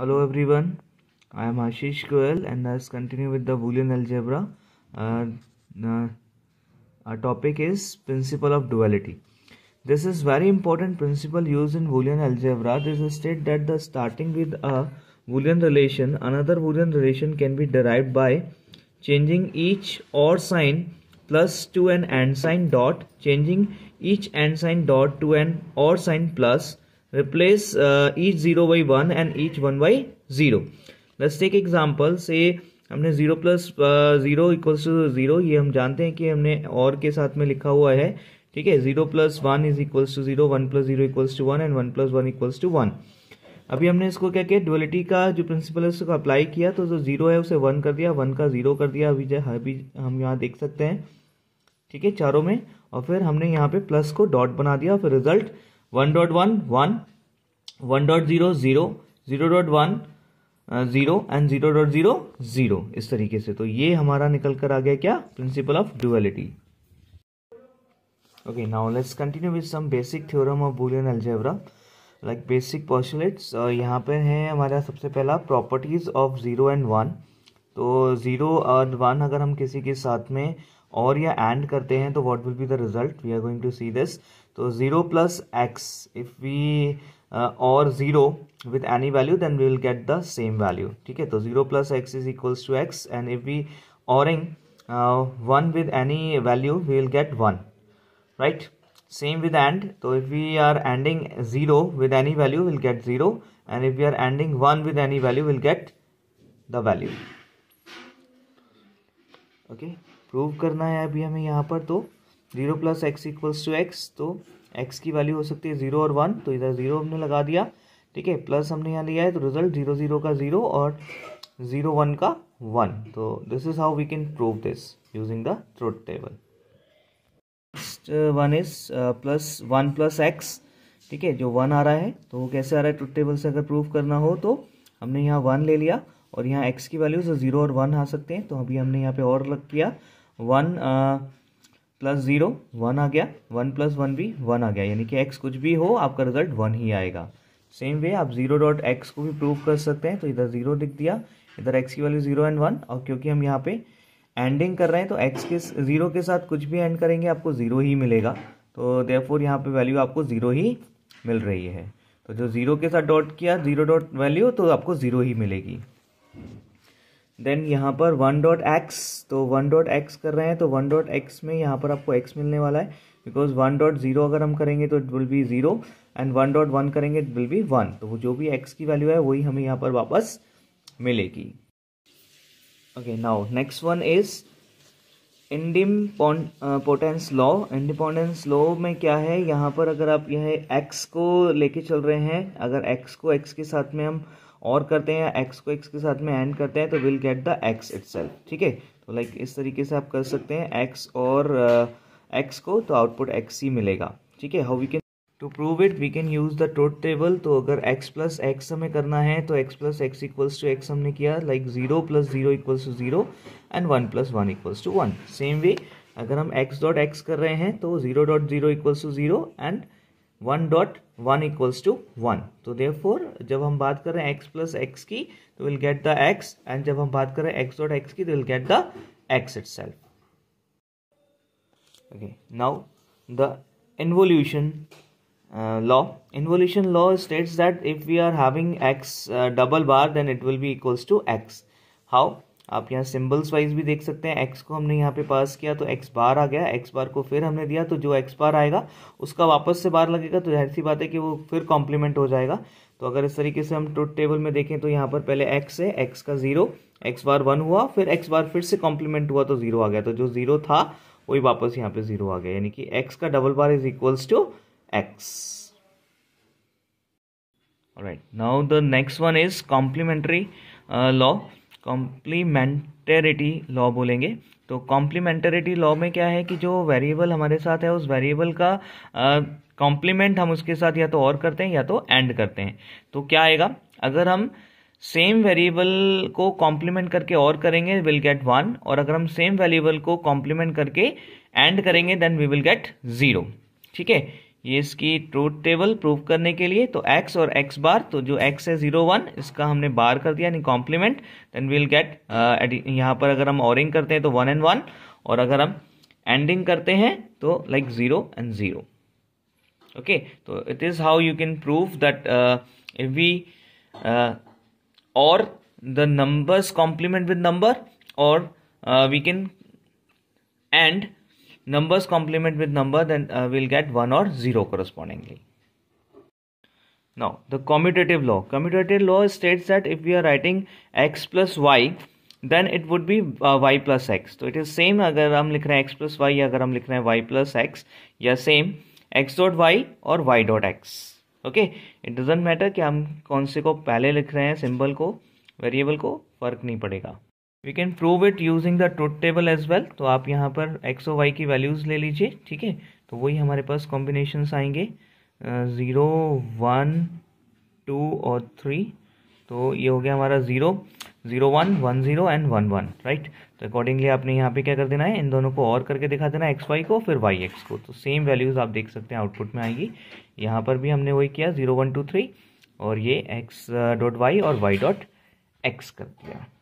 Hello everyone, I am Ashish Goel and let's continue with the Boolean algebra. Uh, uh, our topic is principle of duality. This is very important principle used in Boolean algebra. This is state that the starting with a Boolean relation, another Boolean relation can be derived by changing each OR sign plus to an AND sign dot, changing each AND sign dot to an OR sign plus, replace uh, each 0 by 1 and each 1 by 0 let's take example say हमने zero plus zero equals to zero ये हम जानते हैं कि हमने और के साथ में लिखा हुआ है ठीक है zero plus one is equals to zero one plus zero equals to one and one plus one equals to one अभी हमने इसको क्या किया डुअलिटी का जो प्रिंसिपल है उसको अप्लाई किया तो जो जीरो है उसे वन कर दिया वन का जीरो कर दिया अभी जो अभी हम यहाँ देख सकते हैं ठीक है चारों में और फिर हमने यहाँ पे प्लस को डॉट बना दिया और फिर result one dot one one one dot zero zero zero dot one zero and zero dot zero zero इस तरीके से तो ये हमारा निकल कर आ गया क्या principle of duality okay now let's continue with some basic theorem of Boolean algebra like basic postulates uh, यहाँ पे है हमारा सबसे पहला properties of zero and one तो ज़ीरो और वन अगर हम किसी के साथ में और या एंड करते हैं तो what will be the result we are going to see this तो zero plus x if we or zero with any value then we will get the same value ठीक है तो zero plus x is equals to x and if we oring one with any value we will get one right same with and तो if we are anding zero with any value will get zero and if we are anding one with any value will get the value okay prove करना है अभी हमें यहाँ पर तो zero plus x equals to x तो x की value हो सकती है जीरो और वन तो इधर जीरो हमने लगा दिया ठीक है प्लस हमने यहाँ लिया है तो रिजल्ट जीरो जीरो का जीरो और जीरो वन का वन तो this is how we can prove this using the truth table next one is plus one plus x ठीक है जो वन आ रहा है तो वो कैसे आ रहा है ट्रूथ टेबल से अगर प्रूव करना हो तो हमने यहाँ वन ले लिया और यहाँ एक्स की वैल्यूज जीरो और वन आ सकते हैं तो अभी हमने यहाँ पे और लग किया वन प्लस ज़ीरो वन आ गया वन प्लस वन भी वन आ गया यानी कि एक्स कुछ भी हो आपका रिजल्ट वन ही आएगा सेम वे आप जीरो डॉट एक्स को भी प्रूव कर सकते हैं तो इधर जीरो लिख दिया इधर एक्स की वैल्यू जीरो एंड वन और क्योंकि हम यहाँ पे एंडिंग कर रहे हैं तो एक्स के जीरो के साथ कुछ भी एंड करेंगे आपको जीरो ही मिलेगा तो फोर यहाँ पे वैल्यू आपको जीरो ही मिल रही है तो जो जीरो के साथ डॉट किया जीरो डॉट वैल्यू तो आपको जीरो ही मिलेगी देन यहाँ पर वन डॉट एक्स तो वन डॉट एक्स कर रहे हैं तो वन डॉट एक्स में यहाँ पर आपको एक्स मिलने वाला है बिकॉज वन डॉट जीरो अगर हम करेंगे तो it will be zero and one dot one करेंगे इट विल बी वन तो जो भी एक्स की वैल्यू है वही हमें यहाँ पर वापस मिलेगी okay now next one is idempotence law idempotence law में क्या है यहाँ पर अगर आप यह एक्स को लेके चल रहे हैं अगर एक्स को एक्स के साथ में हम और करते हैं या एक्स को एक्स के साथ में एंड करते हैं तो will get the x it ठीक है तो लाइक इस तरीके से आप कर सकते हैं एक्स और एक्स uh, को तो आउटपुट एक्स ही मिलेगा ठीक है how we can to prove it we can use the टोट टेबल तो अगर x प्लस एक्स हमें करना है तो x plus x equals to x हमने किया like zero plus zero equals to zero and one plus one equals to one same way अगर हम x डॉट एक्स कर रहे हैं तो zero dot zero equals to zero and one dot one equals to one तो there जब हम बात कर रहे हैं एक्स प्लस एक्स की तो will get the x and जब हम बात कर रहे हैं एक्स डॉट एक्स की तो will get the x itself okay now the involution law involution law states that if we are having x double bar then it will be equals to x how आप यहाँ symbols wise भी देख सकते हैं x को हमने यहाँ पे पास किया तो एक्स बार आ गया एक्स बार को फिर हमने दिया तो जो एक्स बार आएगा उसका वापस से बार लगेगा तो जाहिर सी बात है कि वो फिर कॉम्प्लीमेंट हो जाएगा तो अगर इस तरीके से हम ट्रुथ टेबल में देखें तो यहाँ पर पहले एक्स है एक्स का जीरो एक्स बार वन हुआ फिर एक्स बार फिर से कॉम्प्लीमेंट हुआ तो जीरो आ गया तो जो जीरो था वही वापस यहाँ पे जीरो आ गया यानी कि एक्स का double bar is equals to x right now the next one is complementary law complementarity law बोलेंगे तो कॉम्प्लीमेंटेरिटी लॉ में क्या है कि जो वेरिएबल हमारे साथ है उस वेरिएबल का कॉम्प्लीमेंट हम उसके साथ या तो और करते हैं या तो एंड करते हैं तो क्या आएगा अगर हम सेम वेरिएबल को कॉम्प्लीमेंट करके और करेंगे विल गेट वन और अगर हम सेम वेरिएबल को कॉम्प्लीमेंट करके एंड करेंगे then we will get zero ठीक है ये इसकी ट्रूथ टेबल प्रूव करने के लिए तो x और x बार तो जो x है जीरो वन इसका हमने बार कर दिया यानी कॉम्प्लीमेंट देन वील गेट यहाँ पर अगर हम ऑरिंग करते हैं तो वन एंड वन और अगर हम एंडिंग करते हैं तो like zero and zero okay तो it is how you can prove that if we or the numbers complement with number or we can and numbers complement with number then uh, we'll get 1 or 0 correspondingly now the commutative law commutative law states that if we are writing x plus y then it would be y plus x तो it is same अगर हम लिख रहे हैं x plus Y या अगर हम लिख रहे हैं वाई प्लस एक्स या सेम एक्स डॉट वाई और y dot x okay it doesn't matter कि हम कौन से को पहले लिख रहे हैं सिंबल को वेरिएबल को फर्क नहीं पड़ेगा we can prove it using the truth table as well तो आप यहाँ पर एक्स ओ वाई की वैल्यूज़ ले लीजिए ठीक है तो वही हमारे पास कॉम्बिनेशन आएंगे ज़ीरो वन टू और थ्री तो ये हो गया हमारा zero zero one one zero and one one right तो अकॉर्डिंगली आपने यहाँ पे क्या कर देना है इन दोनों को और करके दिखा देना एक्स वाई को फिर वाई एक्स को तो सेम वैल्यूज़ आप देख सकते हैं आउटपुट में आएगी यहाँ पर भी हमने वही किया ज़ीरो वन टू थ्री और ये एक्स डॉट वाई और वाई डॉट एक्स कर दिया